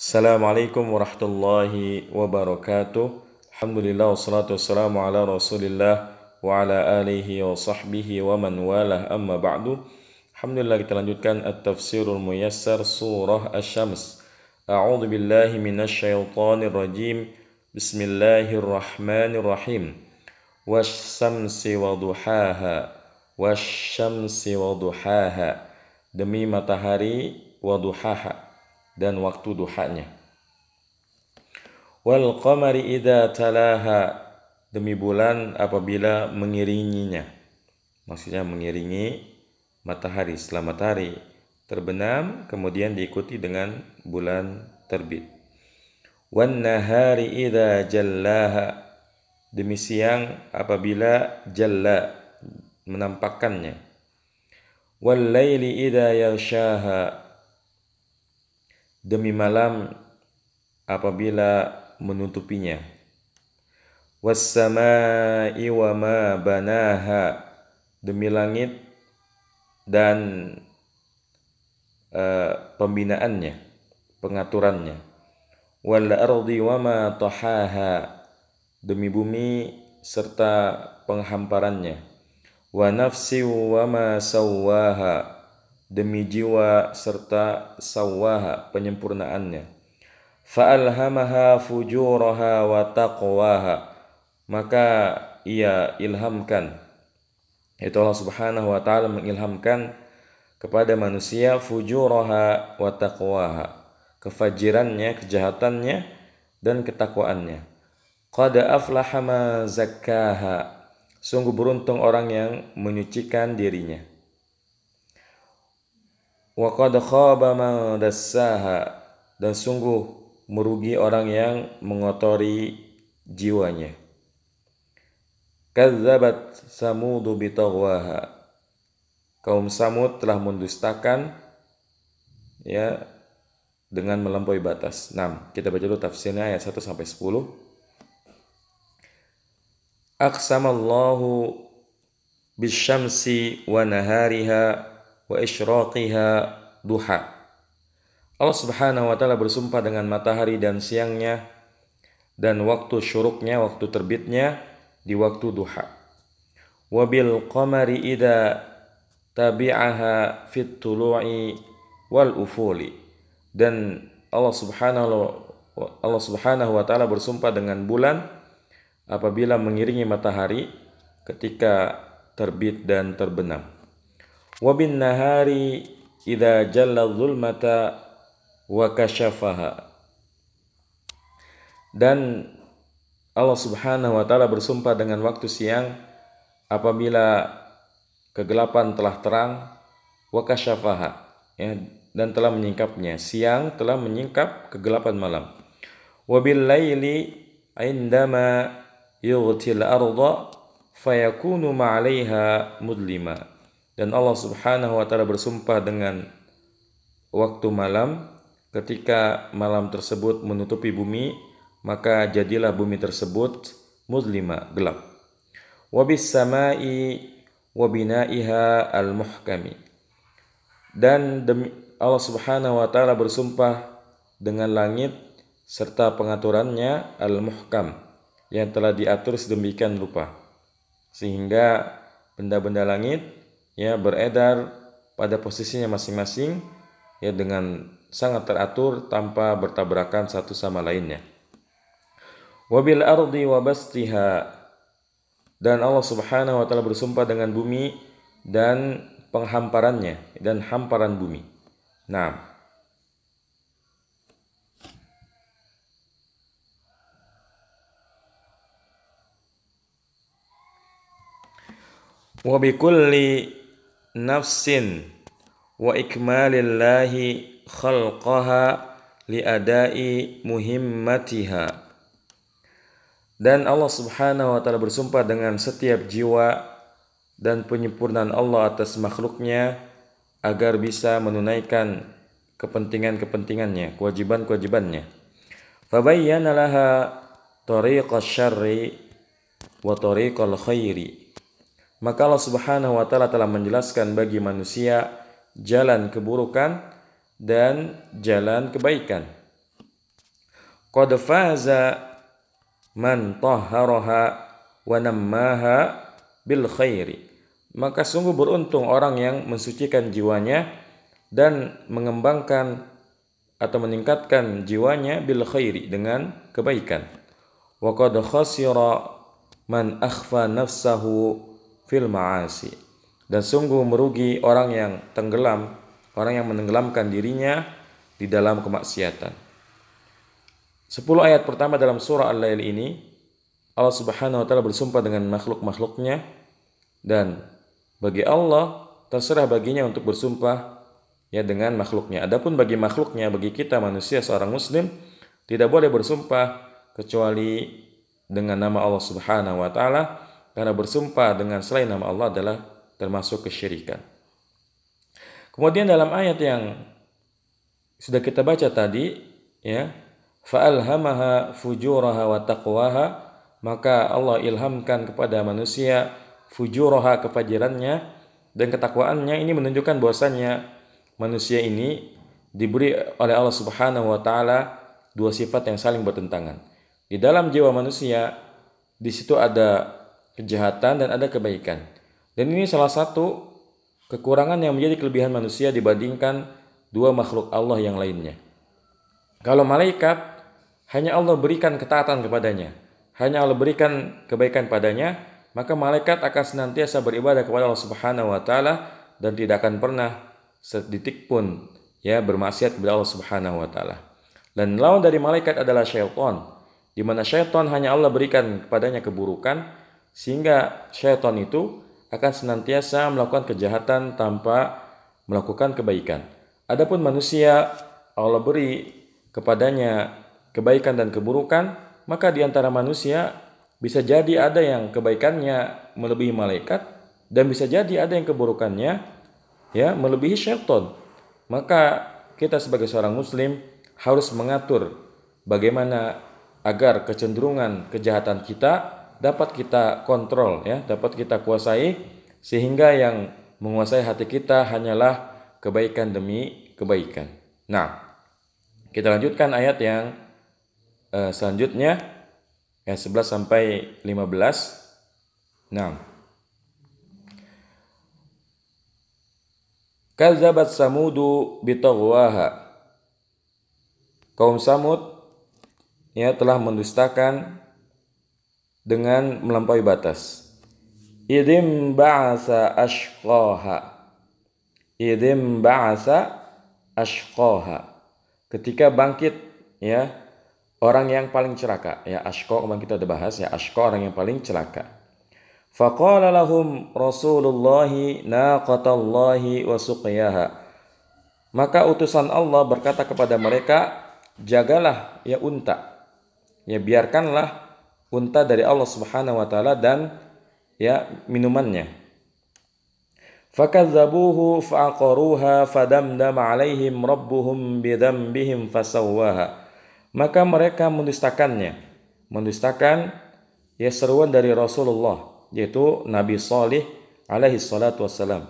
السلام عليكم ورحمة الله وبركاته الحمد لله والصلاة والسلام على رسول الله وعلى آله وصحبه ومن والاه أما بعد الحمد لله kita lanjutkan التفسير الميسر سورة الشمس أعوذ بالله من الشيطان الرجيم بسم الله الرحمن الرحيم والشمس وضحاها والشمس وضحاها demi matahari وضحاها dan waktu duhanya. Wal qamari idza talaha demi bulan apabila mengiringinya. Maksudnya mengiringi matahari setelah matahari terbenam kemudian diikuti dengan bulan terbit. Wan nahari idza jallaha demi siang apabila jalla menampakkannya. Wal laili idza yashaha demi malam apabila menutupinya wassama'i wa ma banaha demi langit dan uh, pembinaannya pengaturannya wal ardi wa ma tahaha demi bumi serta penghamparannya wa nafsi wa ma sawaha demi jiwa serta sawaha penyempurnaannya. Fa'alhamaha fujuraha wa taqwaha. Maka ia ilhamkan. Itu Allah subhanahu wa ta'ala mengilhamkan kepada manusia fujuraha wa taqwaha. Kefajirannya, kejahatannya, dan ketakwaannya. Qad aflaha ma zakkaha. Sungguh beruntung orang yang menyucikan dirinya wa qad khaba man dassaha dan sungguh merugi orang yang mengotori jiwanya. Kadzabat Samudu bitagwaha. Kaum Samud telah mendustakan ya dengan melampaui batas. 6. Kita baca dulu tafsirnya ayat 1 sampai 10. Aqsamallahu bisyamsi wa nahariha wa isyraqiha duha. Allah Subhanahu wa taala bersumpah dengan matahari dan siangnya dan waktu syuruknya, waktu terbitnya di waktu duha. Wabil qamari idza tabi'aha fit tulu'i wal ufuli. Dan Allah Subhanahu Allah Subhanahu wa taala bersumpah dengan bulan apabila mengiringi matahari ketika terbit dan terbenam wa nahari idza jalla zulmata wa kasyafaha dan Allah Subhanahu wa taala bersumpah dengan waktu siang apabila kegelapan telah terang wa kasyafaha ya dan telah menyingkapnya siang telah menyingkap kegelapan malam wabil laili indama yughtil arda fayakunu ma'alayha mudlima dan Allah Subhanahu wa taala bersumpah dengan waktu malam ketika malam tersebut menutupi bumi, maka jadilah bumi tersebut muzlima gelap. Wabis samai wabinaiha al-muhkami. Dan demi Allah Subhanahu wa taala bersumpah dengan langit serta pengaturannya al-muhkam yang telah diatur sedemikian rupa sehingga benda-benda langit ya beredar pada posisinya masing-masing ya dengan sangat teratur tanpa bertabrakan satu sama lainnya. Wabil ardi wabastiha dan Allah Subhanahu wa taala bersumpah dengan bumi dan penghamparannya dan hamparan bumi. Nah, Wabikulli nafsin wa ikmalillahi khalqaha liadai muhimmatiha dan Allah Subhanahu wa taala bersumpah dengan setiap jiwa dan penyempurnaan Allah atas makhluknya agar bisa menunaikan kepentingan-kepentingannya, kewajiban-kewajibannya. Fabayyana laha tariqasyarri wa tariqa khairi maka Allah Subhanahu wa taala telah menjelaskan bagi manusia jalan keburukan dan jalan kebaikan. Qad faza man tahharaha wa nammaha bil khairi. Maka sungguh beruntung orang yang mensucikan jiwanya dan mengembangkan atau meningkatkan jiwanya bil khairi dengan kebaikan. Wa qad khasira man akhfa nafsahu fil ma'asi dan sungguh merugi orang yang tenggelam orang yang menenggelamkan dirinya di dalam kemaksiatan 10 ayat pertama dalam surah Al-Lail ini Allah Subhanahu wa taala bersumpah dengan makhluk-makhluknya dan bagi Allah terserah baginya untuk bersumpah ya dengan makhluknya. Adapun bagi makhluknya, bagi kita manusia seorang muslim tidak boleh bersumpah kecuali dengan nama Allah Subhanahu wa taala karena bersumpah dengan selain nama Allah adalah termasuk kesyirikan. Kemudian dalam ayat yang sudah kita baca tadi, ya, fa'alhamaha fujuraha wa taqwaha, maka Allah ilhamkan kepada manusia fujuraha kefajirannya dan ketakwaannya ini menunjukkan bahwasanya manusia ini diberi oleh Allah Subhanahu wa taala dua sifat yang saling bertentangan. Di dalam jiwa manusia di situ ada kejahatan dan ada kebaikan. Dan ini salah satu kekurangan yang menjadi kelebihan manusia dibandingkan dua makhluk Allah yang lainnya. Kalau malaikat hanya Allah berikan ketaatan kepadanya, hanya Allah berikan kebaikan padanya, maka malaikat akan senantiasa beribadah kepada Allah Subhanahu wa taala dan tidak akan pernah sedetik pun ya bermaksiat kepada Allah Subhanahu wa taala. Dan lawan dari malaikat adalah syaitan, di mana syaitan hanya Allah berikan kepadanya keburukan sehingga syaitan itu akan senantiasa melakukan kejahatan tanpa melakukan kebaikan. Adapun manusia Allah beri kepadanya kebaikan dan keburukan, maka di antara manusia bisa jadi ada yang kebaikannya melebihi malaikat dan bisa jadi ada yang keburukannya ya melebihi syaitan. Maka kita sebagai seorang muslim harus mengatur bagaimana agar kecenderungan kejahatan kita dapat kita kontrol ya, dapat kita kuasai sehingga yang menguasai hati kita hanyalah kebaikan demi kebaikan. Nah, kita lanjutkan ayat yang uh, selanjutnya ya 11 sampai 15. Nah, Kazabat Samudu bitaghwaha. Kaum Samud ya telah mendustakan dengan melampaui batas. Idim ba'asa ashqaha. Idim ba'asa ashqaha. Ketika bangkit ya orang yang paling celaka ya ashqa kemarin kita udah bahas ya ashqa orang yang paling celaka. Faqala lahum Rasulullah naqatallahi wa suqiyaha. Maka utusan Allah berkata kepada mereka, jagalah ya unta. Ya biarkanlah unta dari Allah Subhanahu wa taala dan ya minumannya. Fakadzabuhu fa'aqaruha fadamdama 'alaihim rabbuhum bidambihim fasawwaha. Maka mereka mendustakannya, mendustakan ya seruan dari Rasulullah yaitu Nabi Salih alaihi salatu wassalam.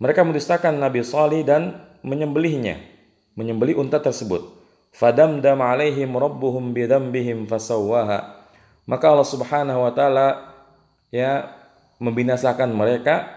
Mereka mendustakan Nabi Salih dan menyembelihnya, menyembelih unta tersebut. Fadamdama 'alaihim rabbuhum bidambihim fasawwaha maka Allah Subhanahu wa taala ya membinasakan mereka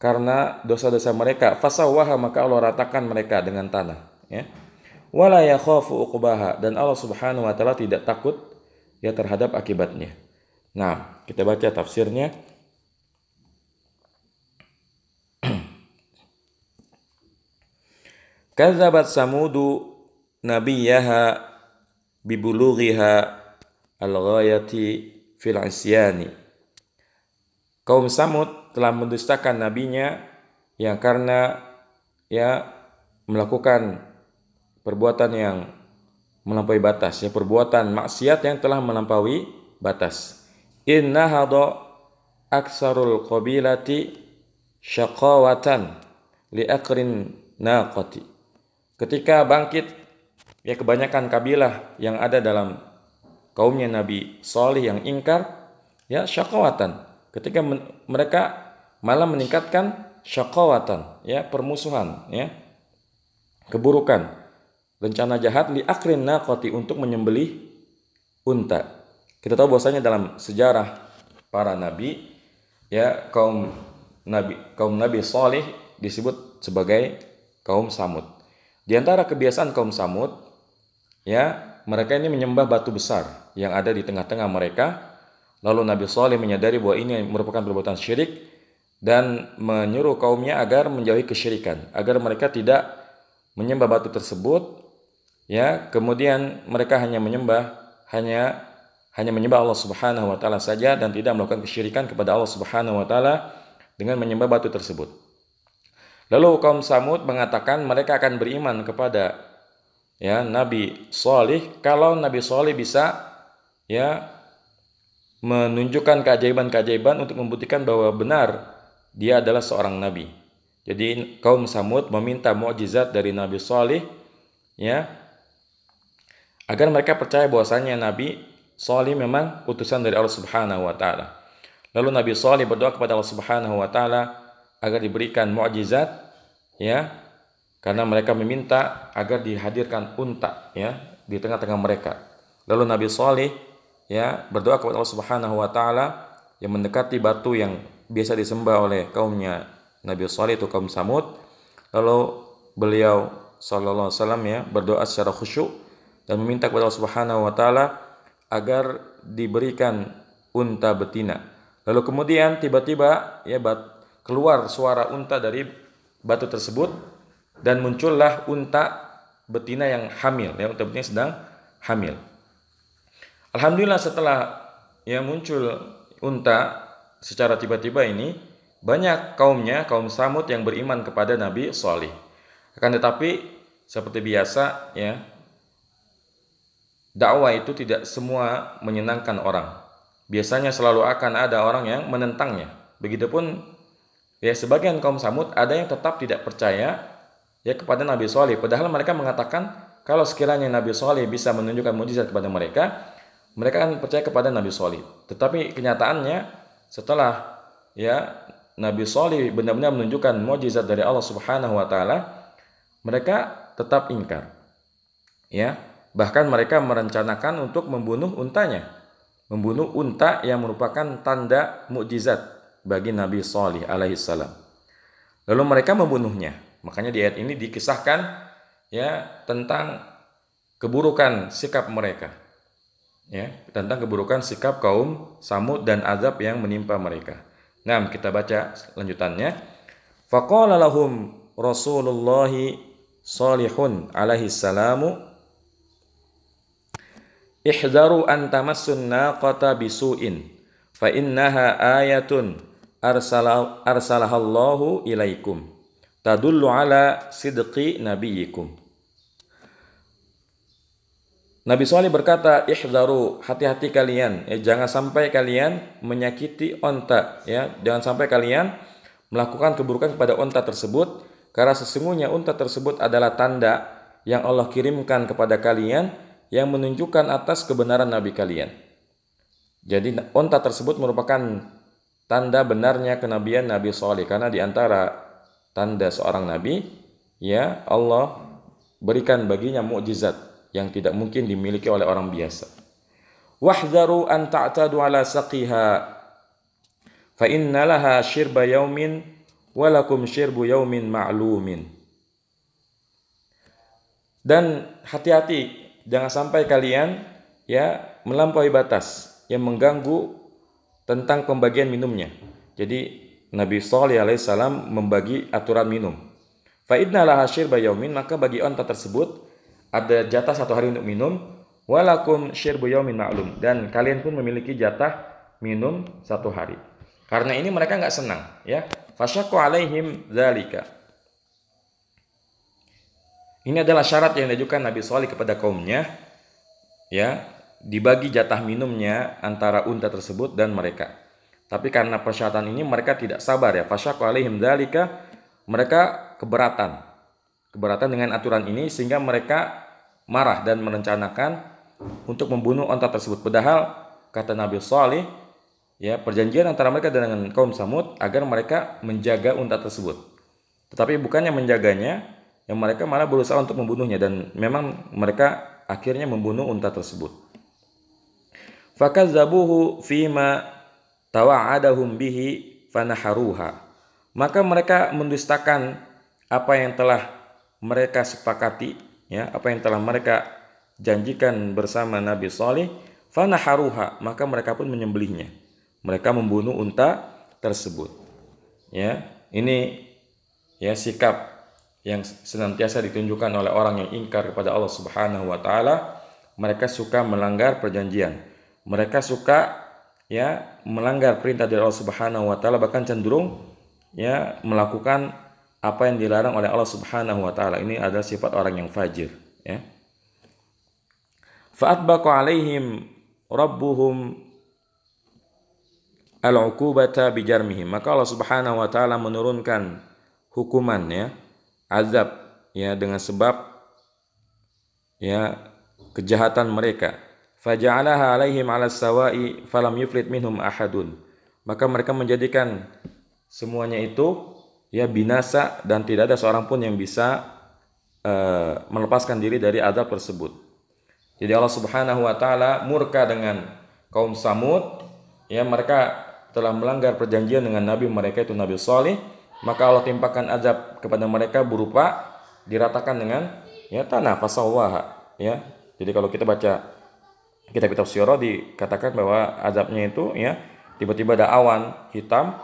karena dosa-dosa mereka fasawaha maka Allah ratakan mereka dengan tanah ya wala yakhafu uqbaha dan Allah Subhanahu wa taala tidak takut ya terhadap akibatnya nah kita baca tafsirnya Kazabat samudu nabiyaha bibulughiha al-ghayati fil isyani. Kaum Samud telah mendustakan nabinya yang karena ya melakukan perbuatan yang melampaui batas, ya perbuatan maksiat yang telah melampaui batas. Inna hado aksarul qabilati syaqawatan li akrin naqati. Ketika bangkit ya kebanyakan kabilah yang ada dalam kaumnya Nabi Salih yang ingkar ya syakawatan ketika men mereka malah meningkatkan syakawatan ya permusuhan ya keburukan rencana jahat li akrin naqati untuk menyembelih unta kita tahu bahwasanya dalam sejarah para nabi ya kaum nabi kaum nabi Salih disebut sebagai kaum Samud di antara kebiasaan kaum Samud ya mereka ini menyembah batu besar yang ada di tengah-tengah mereka. Lalu Nabi Saleh menyadari bahwa ini merupakan perbuatan syirik dan menyuruh kaumnya agar menjauhi kesyirikan, agar mereka tidak menyembah batu tersebut. Ya, kemudian mereka hanya menyembah hanya hanya menyembah Allah Subhanahu wa taala saja dan tidak melakukan kesyirikan kepada Allah Subhanahu wa taala dengan menyembah batu tersebut. Lalu kaum Samud mengatakan mereka akan beriman kepada ya Nabi Solih kalau Nabi Solih bisa ya menunjukkan keajaiban-keajaiban untuk membuktikan bahwa benar dia adalah seorang nabi. Jadi kaum Samud meminta mukjizat dari Nabi Solih ya agar mereka percaya bahwasanya Nabi Solih memang utusan dari Allah Subhanahu wa taala. Lalu Nabi Solih berdoa kepada Allah Subhanahu wa taala agar diberikan mukjizat ya karena mereka meminta agar dihadirkan unta ya di tengah-tengah mereka. Lalu Nabi Saleh ya berdoa kepada Allah Subhanahu wa taala yang mendekati batu yang biasa disembah oleh kaumnya Nabi Saleh itu kaum Samud. Lalu beliau sallallahu alaihi wasallam ya berdoa secara khusyuk dan meminta kepada Allah Subhanahu wa taala agar diberikan unta betina. Lalu kemudian tiba-tiba ya bat, keluar suara unta dari batu tersebut dan muncullah unta betina yang hamil ya unta betina sedang hamil alhamdulillah setelah ya muncul unta secara tiba-tiba ini banyak kaumnya kaum Samud yang beriman kepada Nabi SAW. akan tetapi seperti biasa ya dakwah itu tidak semua menyenangkan orang biasanya selalu akan ada orang yang menentangnya begitupun ya sebagian kaum Samud ada yang tetap tidak percaya ya kepada Nabi Soleh. Padahal mereka mengatakan kalau sekiranya Nabi Soleh bisa menunjukkan mujizat kepada mereka, mereka akan percaya kepada Nabi Soleh. Tetapi kenyataannya setelah ya Nabi Soleh benar-benar menunjukkan mujizat dari Allah Subhanahu Wa Taala, mereka tetap ingkar. Ya, bahkan mereka merencanakan untuk membunuh untanya, membunuh unta yang merupakan tanda mukjizat bagi Nabi Soleh alaihissalam. Lalu mereka membunuhnya. Makanya di ayat ini dikisahkan ya tentang keburukan sikap mereka. Ya, tentang keburukan sikap kaum Samud dan azab yang menimpa mereka. Nah, kita baca lanjutannya. Faqala lahum Rasulullah Salihun alaihi salamu Ihzaru an tamassun naqata bisu'in fa innaha ayatun arsala arsalahallahu ilaikum tadullu ala sidqi nabiyikum. Nabi soleh berkata, "Ihdaru, hati-hati kalian, ya jangan sampai kalian menyakiti onta, ya. Jangan sampai kalian melakukan keburukan kepada onta tersebut karena sesungguhnya onta tersebut adalah tanda yang Allah kirimkan kepada kalian yang menunjukkan atas kebenaran nabi kalian." Jadi onta tersebut merupakan tanda benarnya kenabian Nabi soleh karena diantara antara tanda seorang nabi, ya Allah berikan baginya mukjizat yang tidak mungkin dimiliki oleh orang biasa. Wahdharu an ta'tadu ala saqiha fa inna laha shirba yaumin walakum shirbu yaumin ma'lumin. Dan hati-hati jangan sampai kalian ya melampaui batas yang mengganggu tentang pembagian minumnya. Jadi Nabi Alaihi Wasallam membagi aturan minum. Fa'idna lah hasyir bayaumin, maka bagi onta tersebut ada jatah satu hari untuk minum, walakum syir yaumin maklum Dan kalian pun memiliki jatah minum satu hari. Karena ini mereka nggak senang, ya. Fasyaku alaihim zalika. Ini adalah syarat yang diajukan Nabi Salih kepada kaumnya, ya, dibagi jatah minumnya antara unta tersebut dan mereka. Tapi karena persyaratan ini mereka tidak sabar ya. Fasyaku alaihim dalika mereka keberatan. Keberatan dengan aturan ini sehingga mereka marah dan merencanakan untuk membunuh onta tersebut. Padahal kata Nabi Salih ya perjanjian antara mereka dengan kaum Samud agar mereka menjaga unta tersebut. Tetapi bukannya menjaganya, yang mereka malah berusaha untuk membunuhnya dan memang mereka akhirnya membunuh unta tersebut. Fakazabuhu fima tawa'adahum bihi fanaharuha. Maka mereka mendustakan apa yang telah mereka sepakati, ya, apa yang telah mereka janjikan bersama Nabi Saleh, fanaharuha, maka mereka pun menyembelihnya. Mereka membunuh unta tersebut. Ya, ini ya sikap yang senantiasa ditunjukkan oleh orang yang ingkar kepada Allah Subhanahu wa taala, mereka suka melanggar perjanjian. Mereka suka ya melanggar perintah dari Allah Subhanahu wa taala bahkan cenderung ya melakukan apa yang dilarang oleh Allah Subhanahu wa taala. Ini adalah sifat orang yang fajir, ya. Fa'atbaqa alaihim rabbuhum al-uqubata bijarmihim. Maka Allah Subhanahu wa taala menurunkan hukuman ya, azab ya dengan sebab ya kejahatan mereka Faja'alaha alaihim ala sawa'i falam yuflit minhum ahadun. Maka mereka menjadikan semuanya itu ya binasa dan tidak ada seorang pun yang bisa uh, melepaskan diri dari azab tersebut. Jadi Allah Subhanahu wa taala murka dengan kaum Samud ya mereka telah melanggar perjanjian dengan nabi mereka itu Nabi Saleh, maka Allah timpakan azab kepada mereka berupa diratakan dengan ya tanah fasawaha ya. Jadi kalau kita baca kita kitab siro dikatakan bahwa azabnya itu ya tiba-tiba ada awan hitam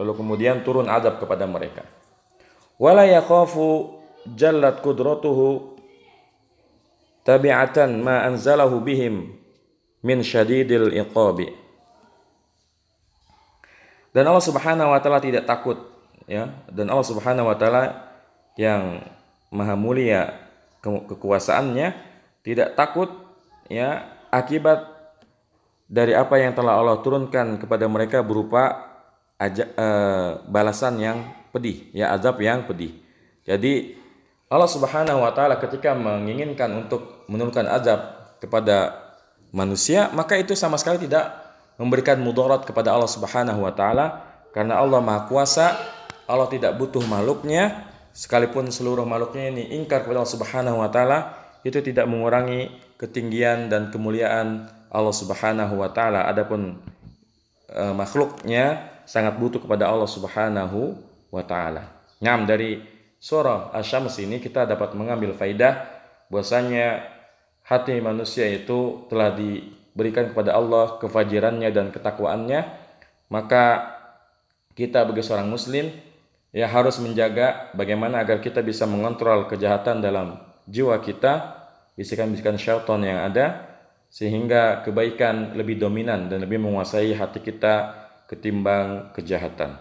lalu kemudian turun azab kepada mereka. Wala yakhafu jallat qudratuhu tabi'atan ma anzalahu bihim min syadidil iqabi. Dan Allah Subhanahu wa taala tidak takut ya dan Allah Subhanahu wa taala yang maha mulia kekuasaannya tidak takut ya akibat dari apa yang telah Allah turunkan kepada mereka berupa aja, e, balasan yang pedih, ya azab yang pedih. Jadi Allah Subhanahu wa taala ketika menginginkan untuk menurunkan azab kepada manusia, maka itu sama sekali tidak memberikan mudarat kepada Allah Subhanahu wa taala karena Allah Maha Kuasa, Allah tidak butuh makhluknya sekalipun seluruh makhluknya ini ingkar kepada Allah Subhanahu wa taala, itu tidak mengurangi ketinggian dan kemuliaan Allah Subhanahu wa taala. Adapun e, makhluknya sangat butuh kepada Allah Subhanahu wa taala. Ngam dari surah Asy-Syams ini kita dapat mengambil faidah bahwasanya hati manusia itu telah diberikan kepada Allah kefajirannya dan ketakwaannya, maka kita sebagai seorang muslim ya harus menjaga bagaimana agar kita bisa mengontrol kejahatan dalam jiwa kita bisikan-bisikan syaitan yang ada sehingga kebaikan lebih dominan dan lebih menguasai hati kita ketimbang kejahatan.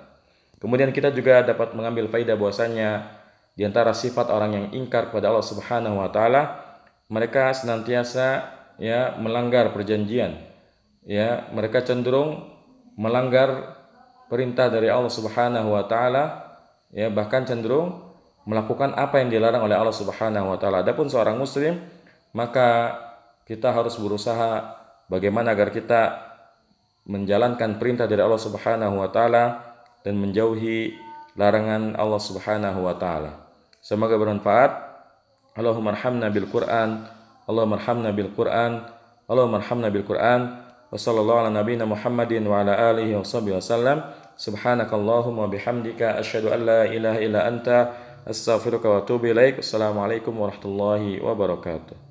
Kemudian kita juga dapat mengambil faidah bahwasanya di antara sifat orang yang ingkar kepada Allah Subhanahu wa taala mereka senantiasa ya melanggar perjanjian. Ya, mereka cenderung melanggar perintah dari Allah Subhanahu wa taala ya bahkan cenderung melakukan apa yang dilarang oleh Allah Subhanahu wa taala. Adapun seorang muslim maka kita harus berusaha bagaimana agar kita menjalankan perintah dari Allah Subhanahu wa taala dan menjauhi larangan Allah Subhanahu wa taala. Semoga bermanfaat. Allahumma bil Qur'an, Allahumma bil Qur'an, Allahumma bil Qur'an. Wa ala nabiyyina Muhammadin wa ala alihi wa sahbihi wasallam. Subhanakallahumma bihamdika asyhadu an la ilaha illa anta Assalamualaikum wa atubu ilaik. warahmatullahi wabarakatuh.